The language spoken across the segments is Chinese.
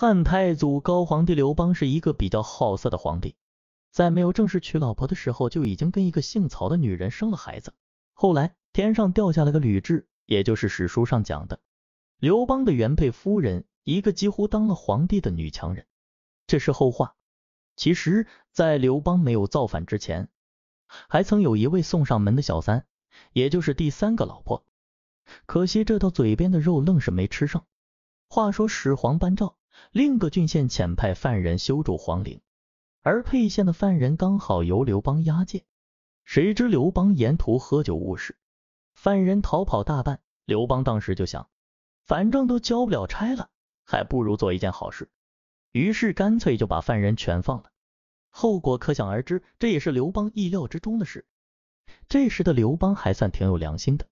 汉太祖高皇帝刘邦是一个比较好色的皇帝，在没有正式娶老婆的时候，就已经跟一个姓曹的女人生了孩子。后来天上掉下来个吕雉，也就是史书上讲的刘邦的原配夫人，一个几乎当了皇帝的女强人。这是后话。其实，在刘邦没有造反之前，还曾有一位送上门的小三，也就是第三个老婆，可惜这到嘴边的肉愣是没吃上。话说始皇班诏。另个郡县遣派犯人修筑皇陵，而沛县的犯人刚好由刘邦押解。谁知刘邦沿途喝酒误事，犯人逃跑大半。刘邦当时就想，反正都交不了差了，还不如做一件好事，于是干脆就把犯人全放了。后果可想而知，这也是刘邦意料之中的事。这时的刘邦还算挺有良心的，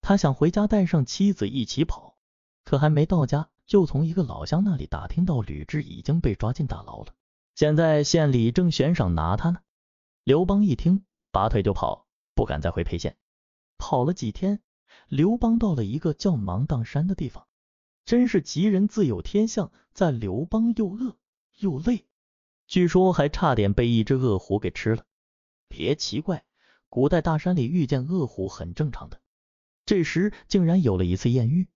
他想回家带上妻子一起跑，可还没到家。就从一个老乡那里打听到吕雉已经被抓进大牢了，现在县里正悬赏拿他呢。刘邦一听，拔腿就跑，不敢再回沛县。跑了几天，刘邦到了一个叫芒砀山的地方。真是吉人自有天相，在刘邦又饿又累，据说还差点被一只恶虎给吃了。别奇怪，古代大山里遇见恶虎很正常的。这时竟然有了一次艳遇。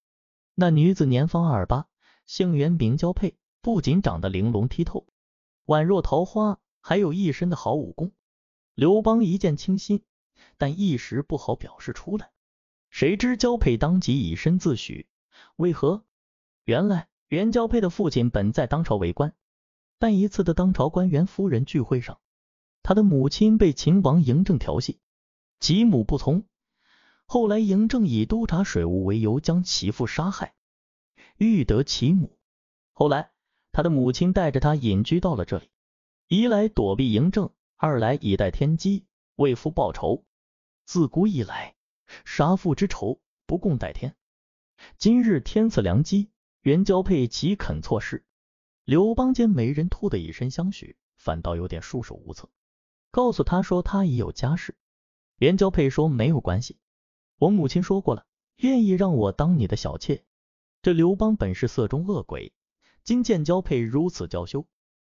那女子年方二八，姓袁名娇佩，不仅长得玲珑剔透，宛若桃花，还有一身的好武功。刘邦一见倾心，但一时不好表示出来。谁知娇佩当即以身自许，为何？原来袁娇佩的父亲本在当朝为官，但一次的当朝官员夫人聚会上，他的母亲被秦王嬴政调戏，其母不从。后来，嬴政以督察水务为由，将其父杀害，欲得其母。后来，他的母亲带着他隐居到了这里，一来躲避嬴政，二来以待天机，为父报仇。自古以来，杀父之仇不共戴天。今日天赐良机，袁交配岂肯错失？刘邦见美人吐的以身相许，反倒有点束手无策，告诉他说他已有家室。袁交配说没有关系。我母亲说过了，愿意让我当你的小妾。这刘邦本是色中恶鬼，今见交配如此娇羞，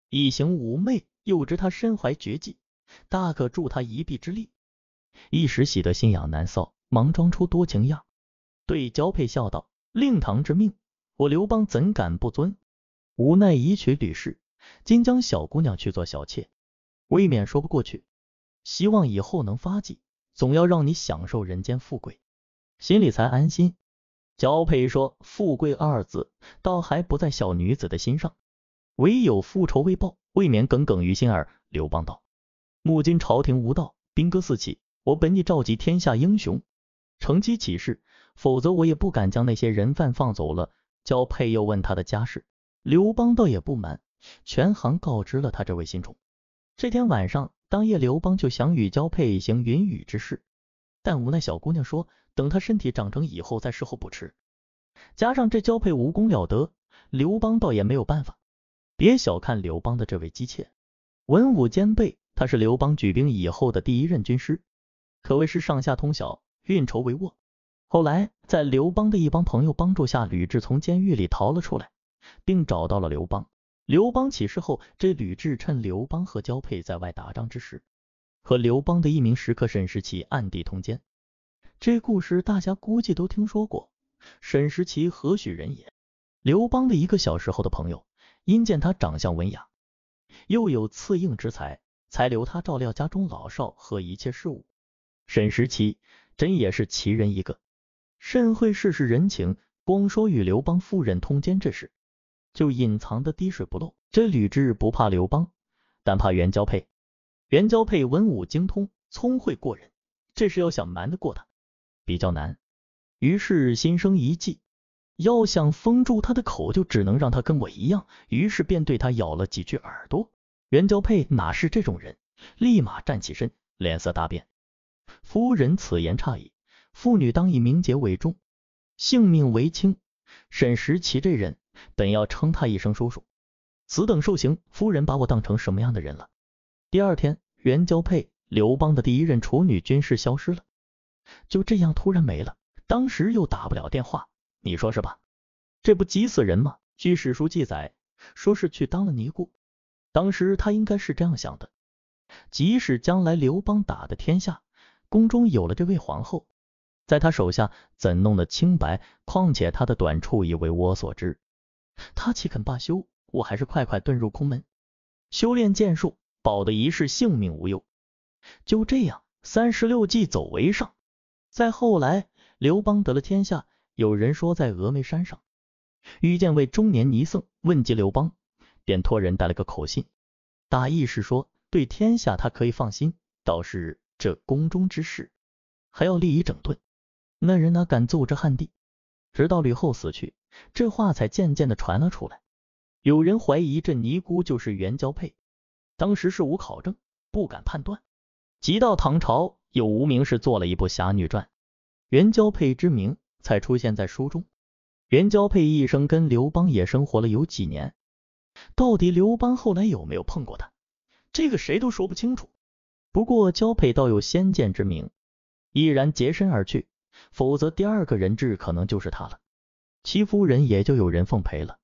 一形妩媚，又知他身怀绝技，大可助他一臂之力。一时喜得心痒难搔，忙装出多情样，对交配笑道：“令堂之命，我刘邦怎敢不遵？无奈已娶吕氏，今将小姑娘去做小妾，未免说不过去。希望以后能发迹。”总要让你享受人间富贵，心里才安心。焦佩说：“富贵二字，倒还不在小女子的心上，唯有复仇未报，未免耿耿于心。”耳。”刘邦道：“目今朝廷无道，兵戈四起，我本已召集天下英雄，乘机起事，否则我也不敢将那些人犯放走了。”焦佩又问他的家事，刘邦倒也不瞒，全行告知了他这位新宠。这天晚上。当夜，刘邦就想与交配行云雨之事，但无奈小姑娘说等她身体长成以后再事后不迟。加上这交配无功了得，刘邦倒也没有办法。别小看刘邦的这位姬妾，文武兼备，他是刘邦举兵以后的第一任军师，可谓是上下通晓，运筹帷幄。后来，在刘邦的一帮朋友帮助下，吕雉从监狱里逃了出来，并找到了刘邦。刘邦起事后，这吕雉趁刘邦和交配在外打仗之时，和刘邦的一名食客沈石奇暗地通奸。这故事大家估计都听说过。沈石奇何许人也？刘邦的一个小时候的朋友，因见他长相文雅，又有次应之才，才留他照料家中老少和一切事务。沈石奇真也是奇人一个，甚会世事人情。光说与刘邦夫人通奸这事。就隐藏的滴水不漏。这吕雉不怕刘邦，但怕袁交配。袁交配文武精通，聪慧过人，这是要想瞒得过他，比较难。于是心生一计，要想封住他的口，就只能让他跟我一样。于是便对他咬了几句耳朵。袁交配哪是这种人？立马站起身，脸色大变。夫人此言差矣，妇女当以名节为重，性命为轻。沈时奇这人。本要称他一声叔叔，此等受刑，夫人把我当成什么样的人了？第二天，袁交配刘邦的第一任处女军师消失了，就这样突然没了。当时又打不了电话，你说是吧？这不急死人吗？据史书记载，说是去当了尼姑。当时他应该是这样想的：即使将来刘邦打的天下，宫中有了这位皇后，在他手下怎弄得清白？况且他的短处已为我所知。他岂肯罢休？我还是快快遁入空门，修炼剑术，保得一世性命无忧。就这样，三十六计，走为上。再后来，刘邦得了天下，有人说在峨眉山上遇见位中年尼僧，问及刘邦，便托人带了个口信，大意是说，对天下他可以放心，倒是这宫中之事，还要立以整顿。那人哪敢奏折汉帝？直到吕后死去，这话才渐渐的传了出来。有人怀疑这尼姑就是袁交配，当时是无考证，不敢判断。即到唐朝，有无名氏做了一部《侠女传》，袁交配之名才出现在书中。袁交配一生跟刘邦也生活了有几年，到底刘邦后来有没有碰过她，这个谁都说不清楚。不过交配倒有先见之明，毅然洁身而去。否则，第二个人质可能就是他了，戚夫人也就有人奉陪了。